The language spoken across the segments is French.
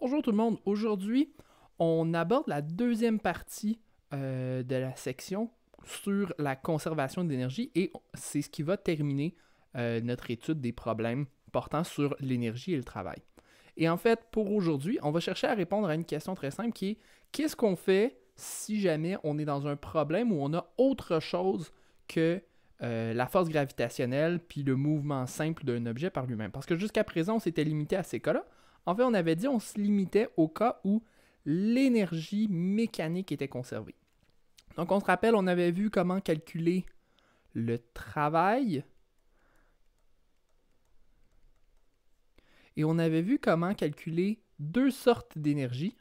Bonjour tout le monde, aujourd'hui on aborde la deuxième partie euh, de la section sur la conservation d'énergie et c'est ce qui va terminer euh, notre étude des problèmes portant sur l'énergie et le travail. Et en fait, pour aujourd'hui, on va chercher à répondre à une question très simple qui est qu'est-ce qu'on fait si jamais on est dans un problème où on a autre chose que euh, la force gravitationnelle puis le mouvement simple d'un objet par lui-même? Parce que jusqu'à présent, on s'était limité à ces cas-là, en fait, on avait dit on se limitait au cas où l'énergie mécanique était conservée. Donc on se rappelle, on avait vu comment calculer le travail. Et on avait vu comment calculer deux sortes d'énergie,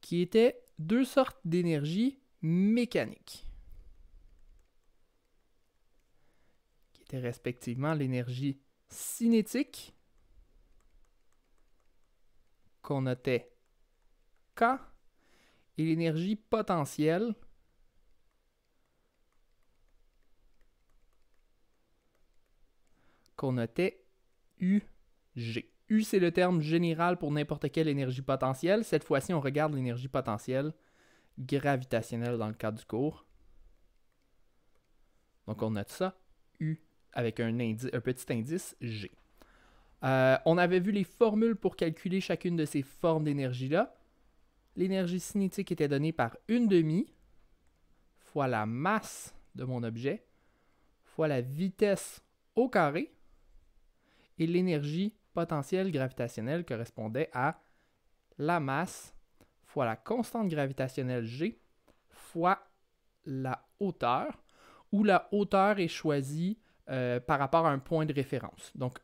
qui étaient deux sortes d'énergie mécanique, qui étaient respectivement l'énergie cinétique qu'on notait K et l'énergie potentielle qu'on notait UG. U, c'est le terme général pour n'importe quelle énergie potentielle. Cette fois-ci, on regarde l'énergie potentielle gravitationnelle dans le cadre du cours. Donc, on note ça avec un, petit indice G. Euh, on avait vu les formules pour calculer chacune de ces formes d'énergie-là. L'énergie cinétique était donnée par une demi fois la masse de mon objet fois la vitesse au carré et l'énergie potentielle gravitationnelle correspondait à la masse fois la constante gravitationnelle G fois la hauteur, où la hauteur est choisie euh, par rapport à un point de référence. Donc,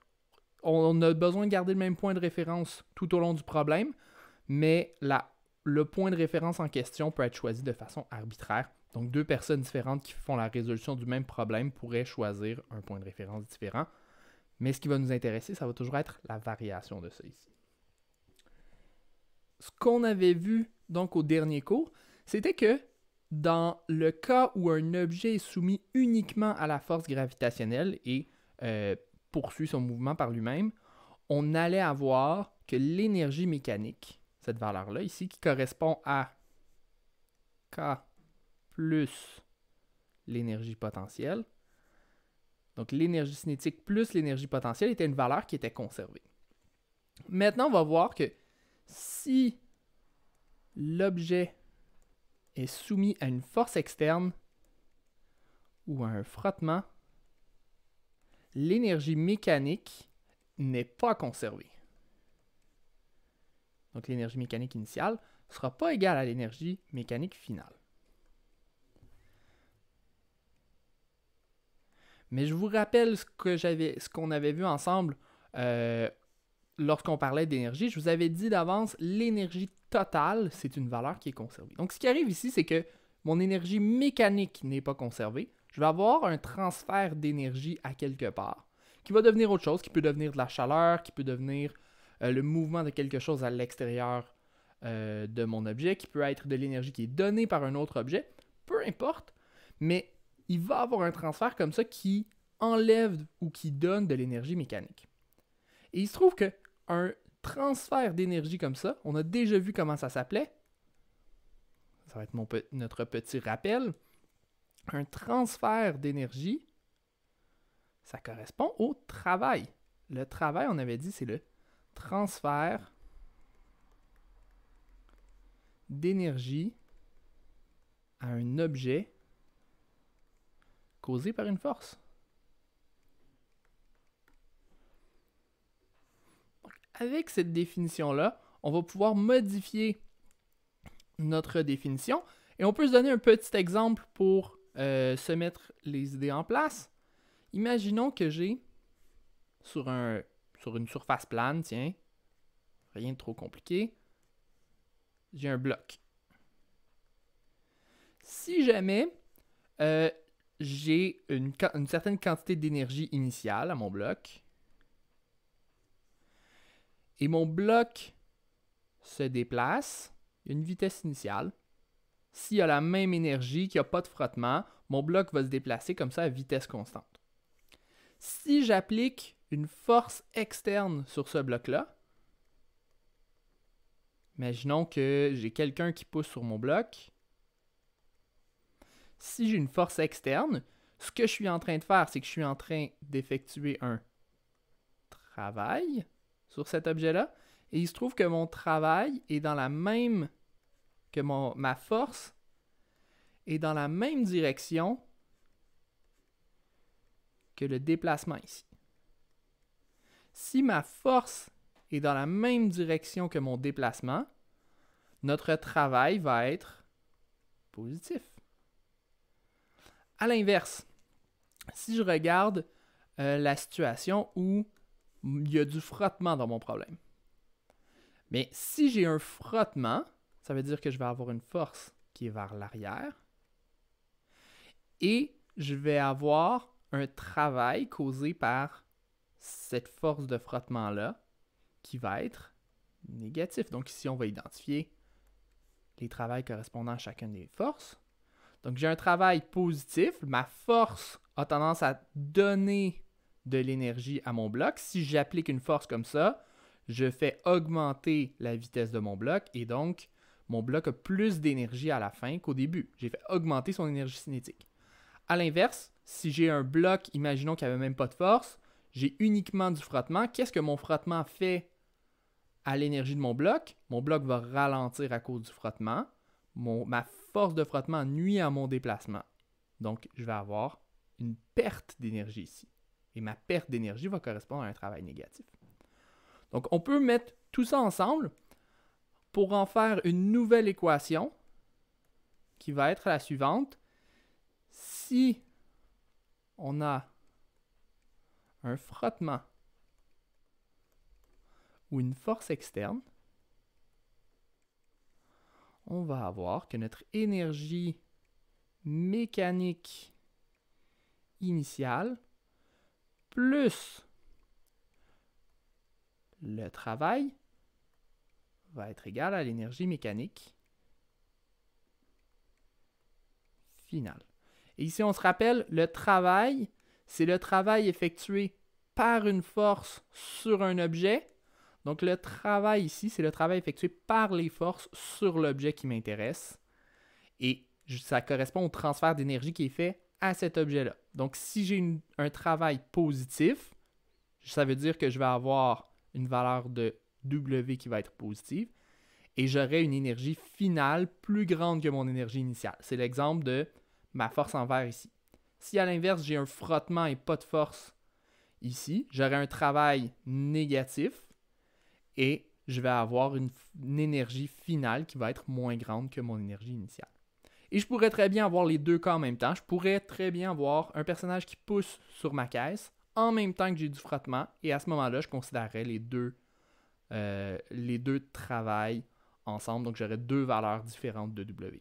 on, a besoin de garder le même point de référence tout au long du problème, mais le point de référence en question peut être choisi de façon arbitraire. Donc, deux personnes différentes qui font la résolution du même problème pourraient choisir un point de référence différent. Mais ce qui va nous intéresser, ça va toujours être la variation de ça ici. Ce qu'on avait vu donc au dernier cours, c'était que dans le cas où un objet est soumis uniquement à la force gravitationnelle et euh, poursuit son mouvement par lui-même, on allait avoir que l'énergie mécanique, cette valeur-là ici, qui correspond à K plus l'énergie potentielle, donc l'énergie cinétique plus l'énergie potentielle était une valeur qui était conservée. Maintenant, on va voir que si l'objet est soumis à une force externe ou à un frottement, l'énergie mécanique n'est pas conservée. Donc l'énergie mécanique initiale ne sera pas égale à l'énergie mécanique finale. Mais je vous rappelle ce qu'on avait vu ensemble euh, lorsqu'on parlait d'énergie. Je vous avais dit d'avance l'énergie total, c'est une valeur qui est conservée. Donc, ce qui arrive ici, c'est que mon énergie mécanique n'est pas conservée. Je vais avoir un transfert d'énergie à quelque part qui va devenir autre chose, qui peut devenir de la chaleur, qui peut devenir euh, le mouvement de quelque chose à l'extérieur euh, de mon objet, qui peut être de l'énergie qui est donnée par un autre objet, peu importe, mais il va avoir un transfert comme ça qui enlève ou qui donne de l'énergie mécanique. Et il se trouve que un transfert d'énergie comme ça. On a déjà vu comment ça s'appelait. Ça va être notre petit rappel. Un transfert d'énergie, ça correspond au travail. Le travail, on avait dit, c'est le transfert d'énergie à un objet causé par une force. avec cette définition-là, on va pouvoir modifier notre définition. Et on peut se donner un petit exemple pour euh, se mettre les idées en place. Imaginons que j'ai sur, un, sur une surface plane, tiens, rien de trop compliqué, j'ai un bloc. Si jamais euh, j'ai une, une certaine quantité d'énergie initiale à mon bloc, et mon bloc se déplace, il y a une vitesse initiale. S'il y a la même énergie, qu'il n'y a pas de frottement, mon bloc va se déplacer comme ça à vitesse constante. Si j'applique une force externe sur ce bloc-là, imaginons que j'ai quelqu'un qui pousse sur mon bloc. Si j'ai une force externe, ce que je suis en train de faire, c'est que je suis en train d'effectuer un travail sur cet objet-là. Et il se trouve que mon travail est dans la même. que mon, ma force est dans la même direction que le déplacement ici. Si ma force est dans la même direction que mon déplacement, notre travail va être positif. À l'inverse, si je regarde euh, la situation où il y a du frottement dans mon problème. Mais si j'ai un frottement, ça veut dire que je vais avoir une force qui est vers l'arrière et je vais avoir un travail causé par cette force de frottement-là qui va être négatif. Donc ici, on va identifier les travails correspondant à chacune des forces. Donc j'ai un travail positif, ma force a tendance à donner de l'énergie à mon bloc. Si j'applique une force comme ça, je fais augmenter la vitesse de mon bloc et donc mon bloc a plus d'énergie à la fin qu'au début. J'ai fait augmenter son énergie cinétique. À l'inverse, si j'ai un bloc, imaginons qu'il n'y avait même pas de force, j'ai uniquement du frottement. Qu'est-ce que mon frottement fait à l'énergie de mon bloc? Mon bloc va ralentir à cause du frottement. ma force de frottement nuit à mon déplacement. Donc, je vais avoir une perte d'énergie ici. Et ma perte d'énergie va correspondre à un travail négatif. Donc, on peut mettre tout ça ensemble pour en faire une nouvelle équation qui va être la suivante. Si on a un frottement ou une force externe, on va avoir que notre énergie mécanique initiale plus le travail va être égal à l'énergie mécanique finale. Et ici, on se rappelle, le travail, c'est le travail effectué par une force sur un objet. Donc le travail ici, c'est le travail effectué par les forces sur l'objet qui m'intéresse. Et ça correspond au transfert d'énergie qui est fait à cet objet-là. Donc, si j'ai un travail positif, ça veut dire que je vais avoir une valeur de W qui va être positive et j'aurai une énergie finale plus grande que mon énergie initiale. C'est l'exemple de ma force envers ici. Si à l'inverse, j'ai un frottement et pas de force ici, j'aurai un travail négatif et je vais avoir une énergie finale qui va être moins grande que mon énergie initiale. Et je pourrais très bien avoir les deux cas en même temps. Je pourrais très bien avoir un personnage qui pousse sur ma caisse en même temps que j'ai du frottement. Et à ce moment-là, je considérerais les deux, travails euh, deux ensemble. Donc j'aurais deux valeurs différentes de W.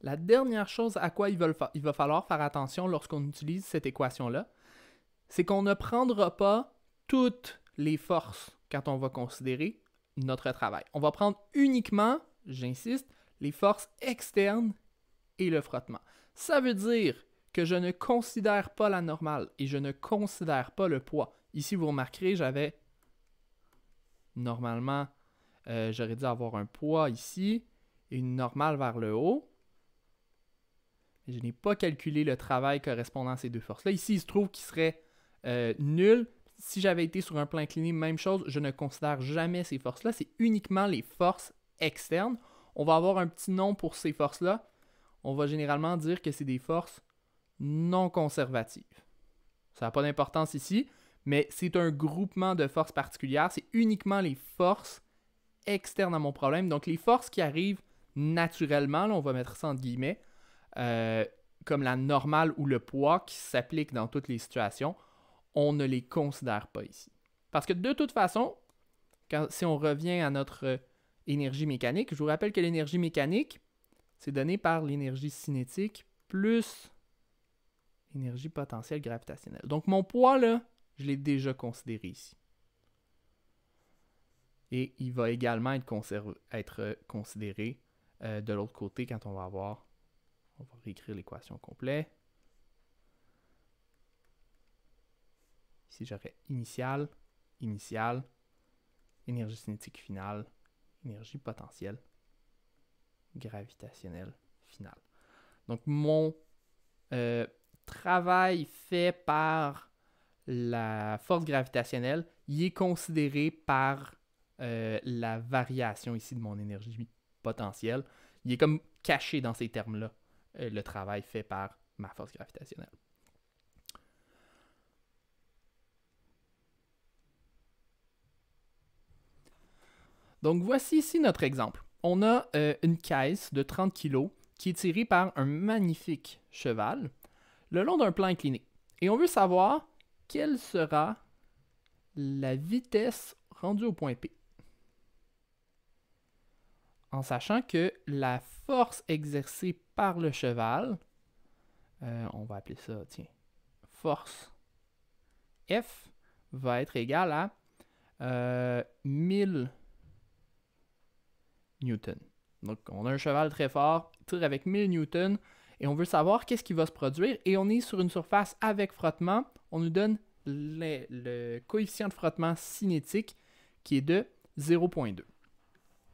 La dernière chose à quoi il va, il va falloir faire attention lorsqu'on utilise cette équation-là, c'est qu'on ne prendra pas toutes les forces quand on va considérer notre travail. On va prendre uniquement, j'insiste, les forces externes et le frottement. Ça veut dire que je ne considère pas la normale et je ne considère pas le poids. Ici, vous remarquerez, j'avais normalement, euh, j'aurais dû avoir un poids ici et une normale vers le haut. Je n'ai pas calculé le travail correspondant à ces deux forces-là. Ici, il se trouve qu'il serait euh, nul si j'avais été sur un plan incliné, même chose, je ne considère jamais ces forces-là. C'est uniquement les forces externes. On va avoir un petit nom pour ces forces-là. On va généralement dire que c'est des forces non conservatives. Ça n'a pas d'importance ici, mais c'est un groupement de forces particulières. C'est uniquement les forces externes à mon problème. Donc les forces qui arrivent naturellement, là, on va mettre ça entre guillemets, euh, comme la normale ou le poids qui s'applique dans toutes les situations on ne les considère pas ici. Parce que de toute façon, si on revient à notre euh, énergie mécanique, je vous rappelle que l'énergie mécanique, c'est donné par l'énergie cinétique plus l'énergie potentielle gravitationnelle. Donc mon poids, là, je l'ai déjà considéré ici. Et il va également être, euh, considéré euh, de l'autre côté quand on va avoir, on va réécrire l'équation complète, Si j'aurais initial, initial, énergie cinétique finale, énergie potentielle, gravitationnelle finale. Donc, mon euh, travail fait par la force gravitationnelle, il est considéré par euh, la variation ici de mon énergie potentielle. Il est comme caché dans ces termes-là, euh, le travail fait par ma force gravitationnelle. Donc voici ici notre exemple. On a euh, une caisse de 30 kg qui est tirée par un magnifique cheval le long d'un plan incliné. Et on veut savoir quelle sera la vitesse rendue au point P. En sachant que la force exercée par le cheval, euh, on va appeler ça, tiens, force F va être égale à 1000 euh, 1000 Newton. Donc, on a un cheval très fort, tire avec 1000 newtons, et on veut savoir qu'est-ce qui va se produire, et on est sur une surface avec frottement. On nous donne le coefficient de frottement cinétique qui est de 0.2.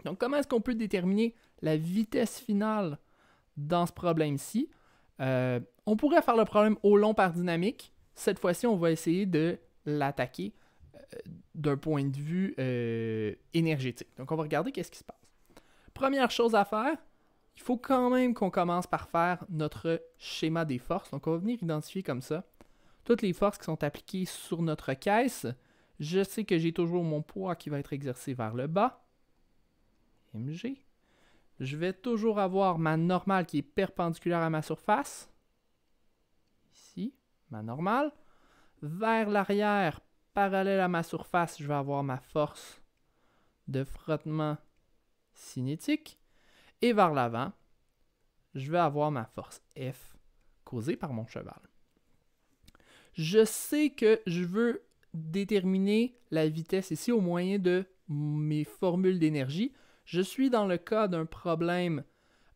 Donc, comment est-ce qu'on peut déterminer la vitesse finale dans ce problème-ci? Euh, on pourrait faire le problème au long par dynamique. Cette fois-ci, on va essayer de l'attaquer euh, d'un point de vue euh, énergétique. Donc, on va regarder qu'est-ce qui se passe. Première chose à faire, il faut quand même qu'on commence par faire notre schéma des forces. Donc, on va venir identifier comme ça toutes les forces qui sont appliquées sur notre caisse. Je sais que j'ai toujours mon poids qui va être exercé vers le bas. MG. Je vais toujours avoir ma normale qui est perpendiculaire à ma surface. Ici, ma normale. Vers l'arrière, parallèle à ma surface, je vais avoir ma force de frottement cinétique. Et vers l'avant, je vais avoir ma force F causée par mon cheval. Je sais que je veux déterminer la vitesse ici au moyen de mes formules d'énergie. Je suis dans le cas d'un problème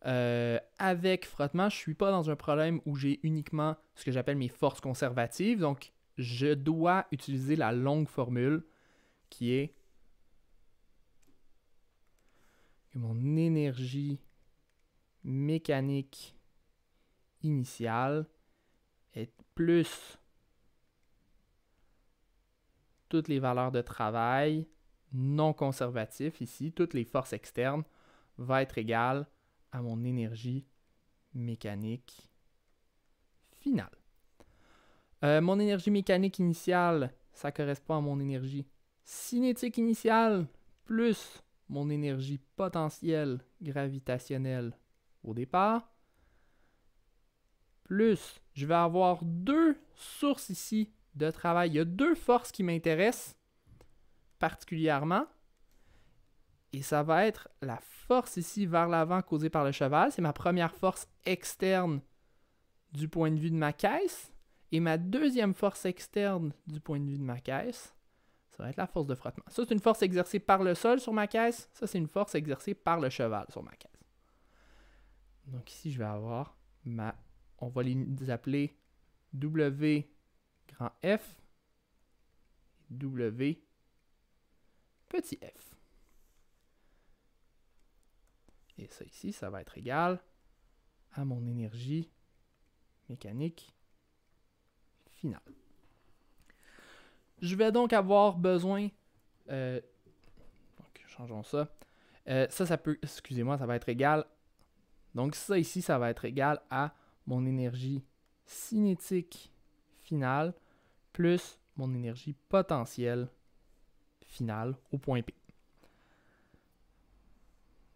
euh, avec frottement. Je ne suis pas dans un problème où j'ai uniquement ce que j'appelle mes forces conservatives. Donc, je dois utiliser la longue formule qui est que mon énergie mécanique initiale est plus toutes les valeurs de travail non conservatif ici, toutes les forces externes, va être égale à mon énergie mécanique finale. Euh, mon énergie mécanique initiale, ça correspond à mon énergie cinétique initiale plus mon énergie potentielle gravitationnelle au départ, plus je vais avoir deux sources ici de travail. Il y a deux forces qui m'intéressent particulièrement. Et ça va être la force ici vers l'avant causée par le cheval. C'est ma première force externe du point de vue de ma caisse. Et ma deuxième force externe du point de vue de ma caisse, ça va être la force de frottement. Ça, c'est une force exercée par le sol sur ma caisse. Ça, c'est une force exercée par le cheval sur ma caisse. Donc ici, je vais avoir ma... On va les appeler W grand F W petit f. Et ça ici, ça va être égal à mon énergie mécanique finale. Je vais donc avoir besoin. Euh, donc, changeons ça. Euh, ça, ça peut. Excusez-moi, ça va être égal. Donc, ça ici, ça va être égal à mon énergie cinétique finale plus mon énergie potentielle finale au point P.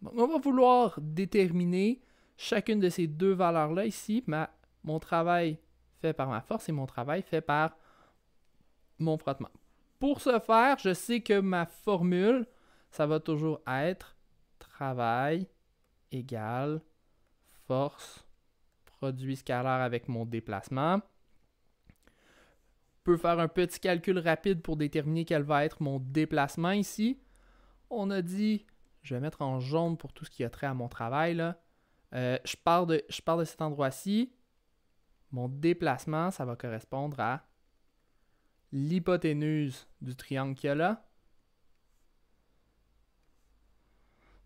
Donc, on va vouloir déterminer chacune de ces deux valeurs-là ici, ma, mon travail fait par ma force et mon travail fait par mon frottement. Pour ce faire, je sais que ma formule, ça va toujours être travail égal force produit scalaire avec mon déplacement. On peut faire un petit calcul rapide pour déterminer quel va être mon déplacement ici. On a dit, je vais mettre en jaune pour tout ce qui a trait à mon travail. Euh, je, de, je pars de cet endroit-ci. Mon déplacement, ça va correspondre à l'hypoténuse du triangle qu'il y a là.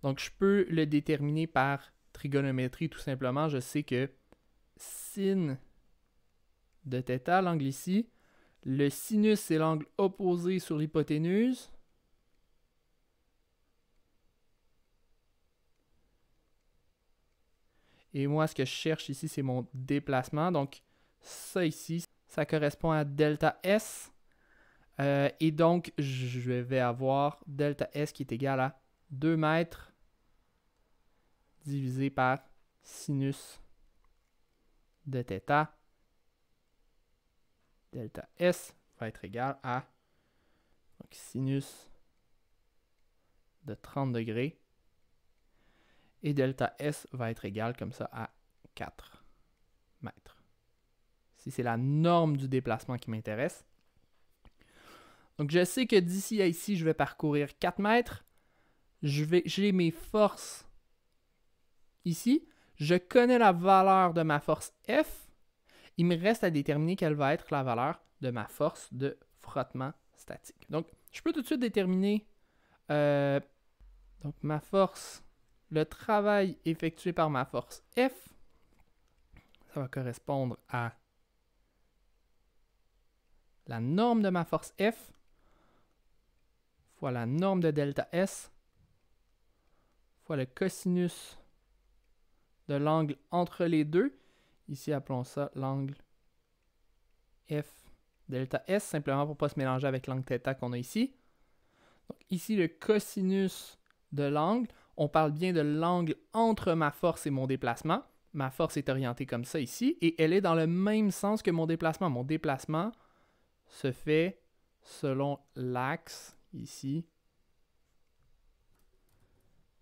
Donc, je peux le déterminer par trigonométrie tout simplement. Je sais que sin de θ, l'angle ici, le sinus, c'est l'angle opposé sur l'hypoténuse. Et moi, ce que je cherche ici, c'est mon déplacement. Donc, ça ici, ça correspond à delta S. Euh, et donc, je vais avoir delta S qui est égal à 2 mètres divisé par sinus de θ. Delta S va être égal à sinus de 30 degrés. Et delta S va être égal comme ça à 4 mètres. Si c'est la norme du déplacement qui m'intéresse, donc je sais que d'ici à ici, je vais parcourir 4 mètres. J'ai mes forces ici. Je connais la valeur de ma force F. Il me reste à déterminer quelle va être la valeur de ma force de frottement statique. Donc, je peux tout de suite déterminer euh, donc ma force, le travail effectué par ma force F. Ça va correspondre à la norme de ma force F fois la norme de delta S fois le cosinus de l'angle entre les deux. Ici, appelons ça l'angle F delta S, simplement pour ne pas se mélanger avec l'angle θ qu'on a ici. Donc ici, le cosinus de l'angle, on parle bien de l'angle entre ma force et mon déplacement. Ma force est orientée comme ça ici, et elle est dans le même sens que mon déplacement. Mon déplacement se fait selon l'axe ici,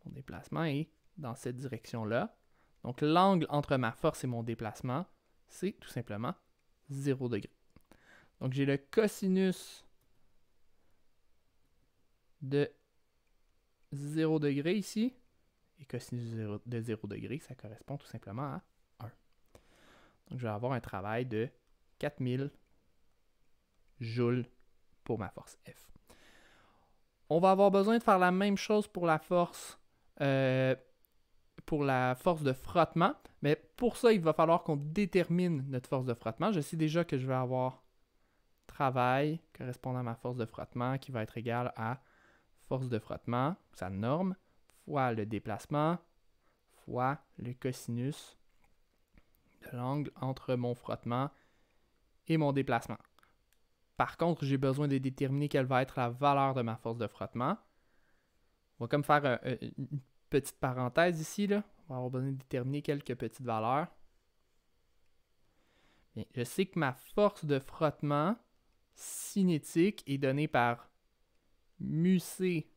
mon déplacement est dans cette direction-là. Donc l'angle entre ma force et mon déplacement, c'est tout simplement 0 degré. Donc j'ai le cosinus de 0 degré ici. Et cosinus de 0 degré, ça correspond tout simplement à 1. Donc je vais avoir un travail de 4000 joules pour ma force F. On va avoir besoin de faire la même chose pour la force. Euh, pour la force de frottement, mais pour ça, il va falloir qu'on détermine notre force de frottement. Je sais déjà que je vais avoir travail correspondant à ma force de frottement qui va être égale à force de frottement, sa norme, fois le déplacement, fois le cosinus de l'angle entre mon frottement et mon déplacement. Par contre, j'ai besoin de déterminer quelle va être la valeur de ma force de frottement. On va comme faire une petite parenthèse ici. On va avoir besoin de déterminer quelques petites valeurs. je sais que ma force de frottement cinétique est donnée par μc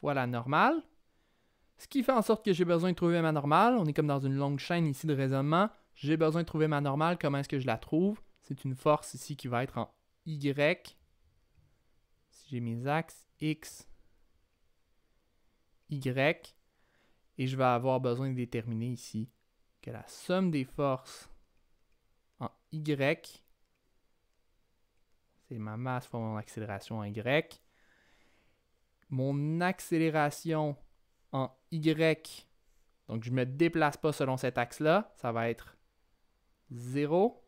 fois la normale. Ce qui fait en sorte que j'ai besoin de trouver ma normale. On est comme dans une longue chaîne ici de raisonnement. J'ai besoin de trouver ma normale. Comment est-ce que je la trouve? C'est une force ici qui va être en y, si j'ai mes axes, X, Y, et je vais avoir besoin de déterminer ici que la somme des forces en Y, c'est ma masse fois mon accélération en Y, mon accélération en Y, donc je ne me déplace pas selon cet axe-là, ça va être 0,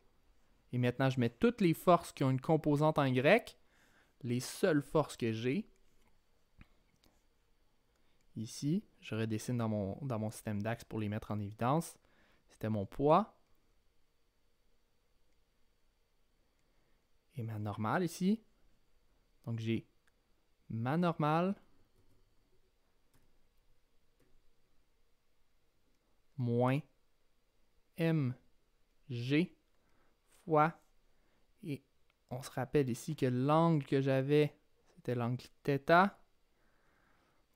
et maintenant, je mets toutes les forces qui ont une composante en Y, les seules forces que j'ai. Ici, je redessine dans mon, dans mon système d'axe pour les mettre en évidence. C'était mon poids. Et ma normale ici. Donc j'ai ma normale moins mg et on se rappelle ici que l'angle que j'avais, c'était l'angle θ.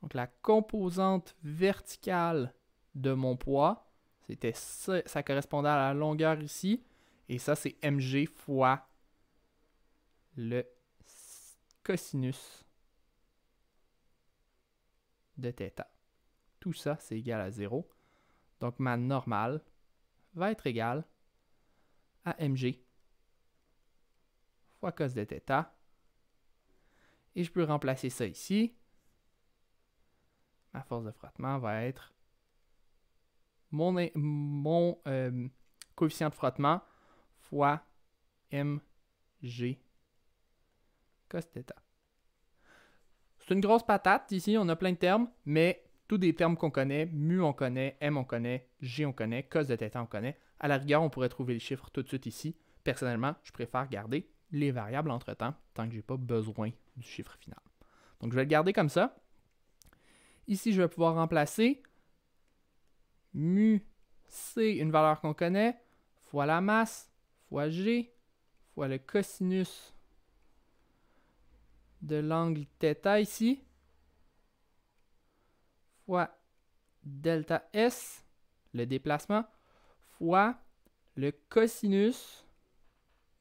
Donc la composante verticale de mon poids, c'était ça, ça correspondait à la longueur ici. Et ça, c'est mg fois le cosinus de θ. Tout ça, c'est égal à 0. Donc ma normale va être égale mg fois cos de Et je peux remplacer ça ici. Ma force de frottement va être mon, mon euh, coefficient de frottement fois mg cos θ. C'est une grosse patate ici, on a plein de termes, mais tous des termes qu'on connaît, mu on connaît, m on connaît, g on connaît, cos de θ on connaît. À la rigueur, on pourrait trouver les chiffres tout de suite ici. Personnellement, je préfère garder les variables entre-temps, tant que je n'ai pas besoin du chiffre final. Donc, je vais le garder comme ça. Ici, je vais pouvoir remplacer mu c, une valeur qu'on connaît, fois la masse, fois g, fois le cosinus de l'angle θ ici, fois delta s, le déplacement, fois le cosinus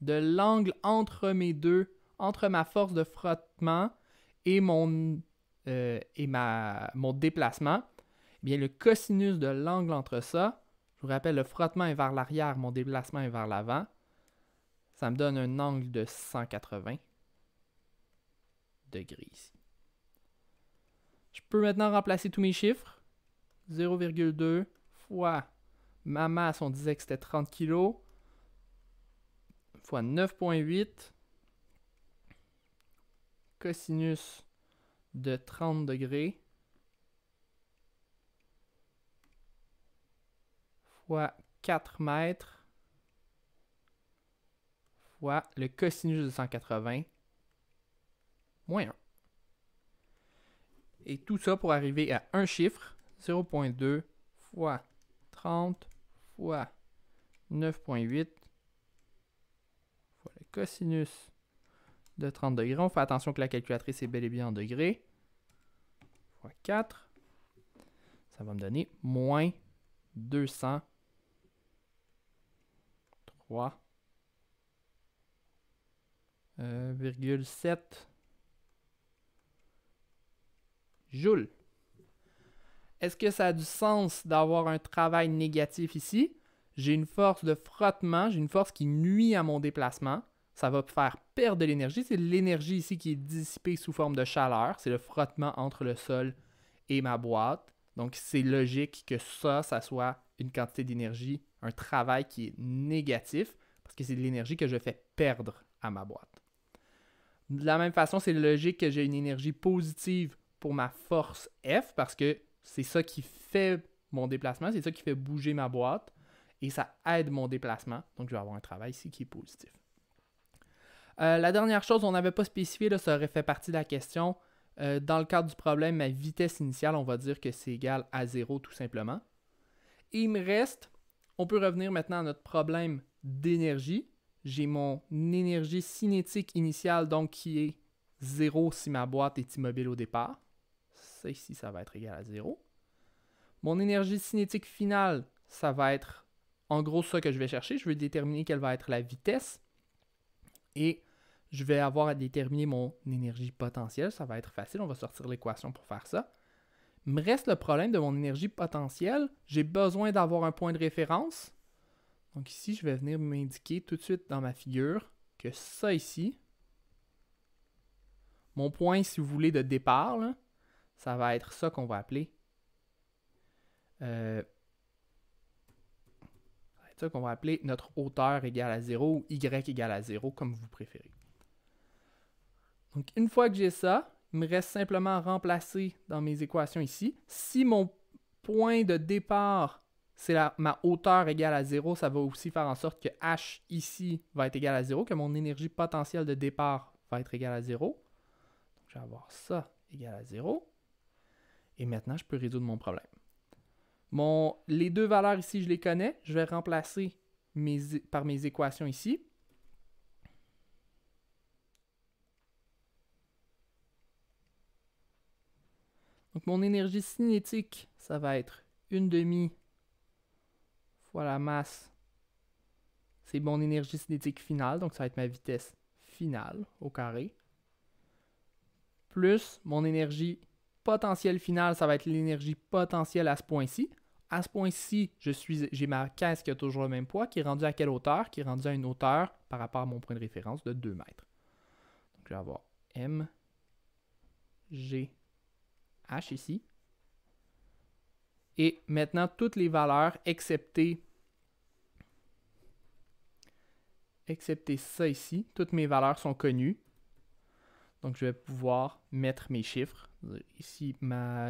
de l'angle entre mes deux, entre ma force de frottement et mon, euh, et mon déplacement. Eh bien, le cosinus de l'angle entre ça, je vous rappelle, le frottement est vers l'arrière, mon déplacement est vers l'avant. Ça me donne un angle de 180 degrés ici. Je peux maintenant remplacer tous mes chiffres. 0,2 fois Ma masse, on disait que c'était 30 kg. Fois 9.8. Cosinus de 30 degrés. Fois 4 mètres. Fois le cosinus de 180. Moins 1. Et tout ça pour arriver à un chiffre, 0.2 fois 30 fois 9.8 fois le cosinus de 30 degrés. On fait attention que la calculatrice est bel et bien en degrés. Fois 4. Ça va me donner moins 203,7 euh, joules. Est-ce que ça a du sens d'avoir un travail négatif ici? J'ai une force de frottement, j'ai une force qui nuit à mon déplacement. Ça va faire perdre de l'énergie. C'est l'énergie ici qui est dissipée sous forme de chaleur. C'est le frottement entre le sol et ma boîte. Donc c'est logique que ça, ça soit une quantité d'énergie, un travail qui est négatif, parce que c'est de l'énergie que je fais perdre à ma boîte. De la même façon, c'est logique que j'ai une énergie positive pour ma force F, parce que c'est ça qui fait mon déplacement, c'est ça qui fait bouger ma boîte et ça aide mon déplacement. Donc, je vais avoir un travail ici qui est positif. Euh, la dernière chose, on n'avait pas spécifié, là, ça aurait fait partie de la question. Euh, dans le cadre du problème, ma vitesse initiale, on va dire que c'est égal à zéro tout simplement. Et il me reste, on peut revenir maintenant à notre problème d'énergie. J'ai mon énergie cinétique initiale, donc qui est zéro si ma boîte est immobile au départ. Ça ici, ça va être égal à 0. Mon énergie cinétique finale, ça va être en gros ça que je vais chercher. Je vais déterminer quelle va être la vitesse. Et je vais avoir à déterminer mon énergie potentielle. Ça va être facile, on va sortir l'équation pour faire ça. Il me reste le problème de mon énergie potentielle. J'ai besoin d'avoir un point de référence. Donc ici, je vais venir m'indiquer tout de suite dans ma figure que ça ici, mon point, si vous voulez, de départ, là, ça va être ça qu'on va appeler. Euh, ça qu'on va appeler notre hauteur égale à 0 ou y égale à 0, comme vous préférez. Donc une fois que j'ai ça, il me reste simplement à remplacer dans mes équations ici. Si mon point de départ, c'est ma hauteur égale à 0, ça va aussi faire en sorte que H ici va être égal à 0, que mon énergie potentielle de départ va être égale à 0. Donc je vais avoir ça égal à 0. Et maintenant, je peux résoudre mon problème. Mon, les deux valeurs ici, je les connais. Je vais remplacer par mes équations ici. Donc mon énergie cinétique, ça va être une demi fois la masse. C'est mon énergie cinétique finale, donc ça va être ma vitesse finale au carré. Plus mon énergie potentiel final, ça va être l'énergie potentielle à ce point-ci. À ce point-ci, j'ai ma caisse qui a toujours le même poids, qui est rendue à quelle hauteur Qui est rendue à une hauteur par rapport à mon point de référence de 2 mètres. Donc je vais avoir M, G, H ici. Et maintenant, toutes les valeurs, excepté, excepté ça ici, toutes mes valeurs sont connues. Donc je vais pouvoir mettre mes chiffres Ici,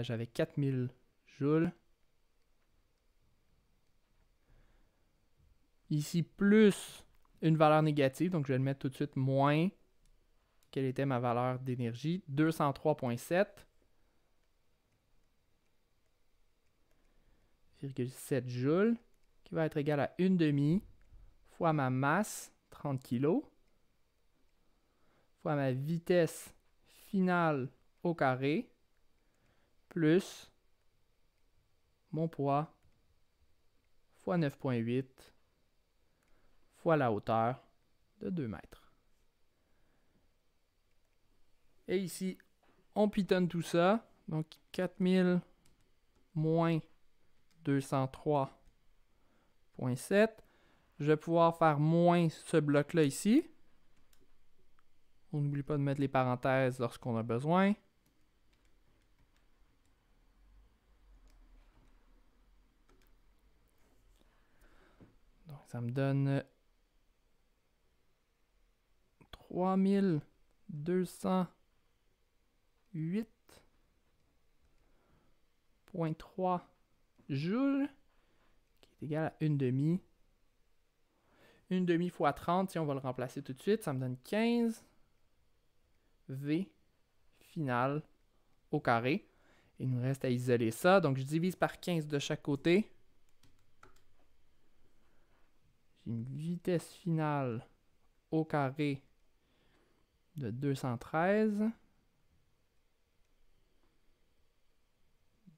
j'avais 4000 joules. Ici, plus une valeur négative, donc je vais le mettre tout de suite moins. Quelle était ma valeur d'énergie? 203.7. 7 joules, qui va être égal à une demi fois ma masse, 30 kg, fois ma vitesse finale, carré plus mon poids fois 9.8 fois la hauteur de 2 mètres. Et ici, on pitonne tout ça. Donc 4000 moins 203.7. Je vais pouvoir faire moins ce bloc-là ici. On n'oublie pas de mettre les parenthèses lorsqu'on a besoin. Ça me donne 3208.3 joules, qui est égal à une demi. Une demi fois 30, si on va le remplacer tout de suite, ça me donne 15 V final au carré. Il nous reste à isoler ça. Donc, je divise par 15 de chaque côté. vitesse finale au carré de 213.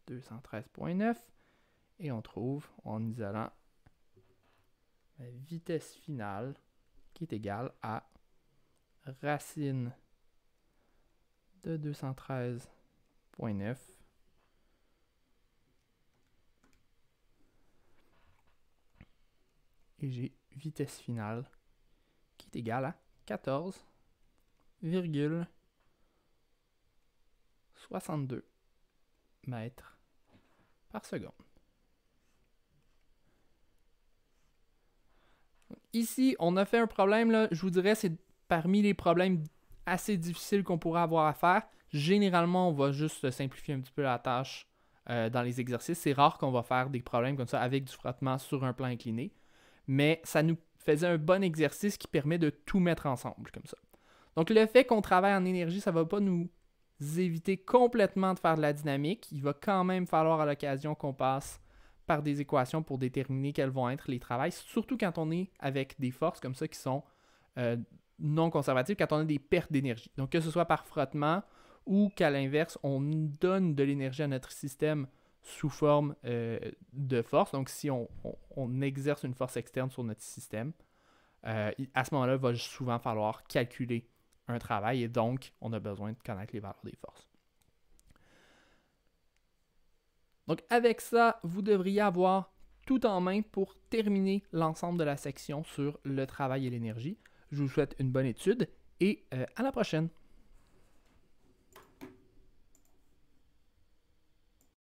213.9 et on trouve en isolant la vitesse finale qui est égale à racine de 213.9 et j'ai vitesse finale qui est égale à 14,62 mètres par seconde. Ici, on a fait un problème, je vous dirais, c'est parmi les problèmes assez difficiles qu'on pourrait avoir à faire. Généralement, on va juste simplifier un petit peu la tâche euh, dans les exercices. C'est rare qu'on va faire des problèmes comme ça avec du frottement sur un plan incliné mais ça nous faisait un bon exercice qui permet de tout mettre ensemble comme ça. Donc le fait qu'on travaille en énergie, ça ne va pas nous éviter complètement de faire de la dynamique. Il va quand même falloir à l'occasion qu'on passe par des équations pour déterminer quels vont être les travails, surtout quand on est avec des forces comme ça qui sont euh, non conservatives, quand on a des pertes d'énergie. Donc que ce soit par frottement ou qu'à l'inverse, on donne de l'énergie à notre système sous forme euh, de force. Donc, si on, exerce une force externe sur notre système, euh, à ce moment-là, il va souvent falloir calculer un travail et donc, on a besoin de connaître les valeurs des forces. Donc, avec ça, vous devriez avoir tout en main pour terminer l'ensemble de la section sur le travail et l'énergie. Je vous souhaite une bonne étude et euh, à la prochaine.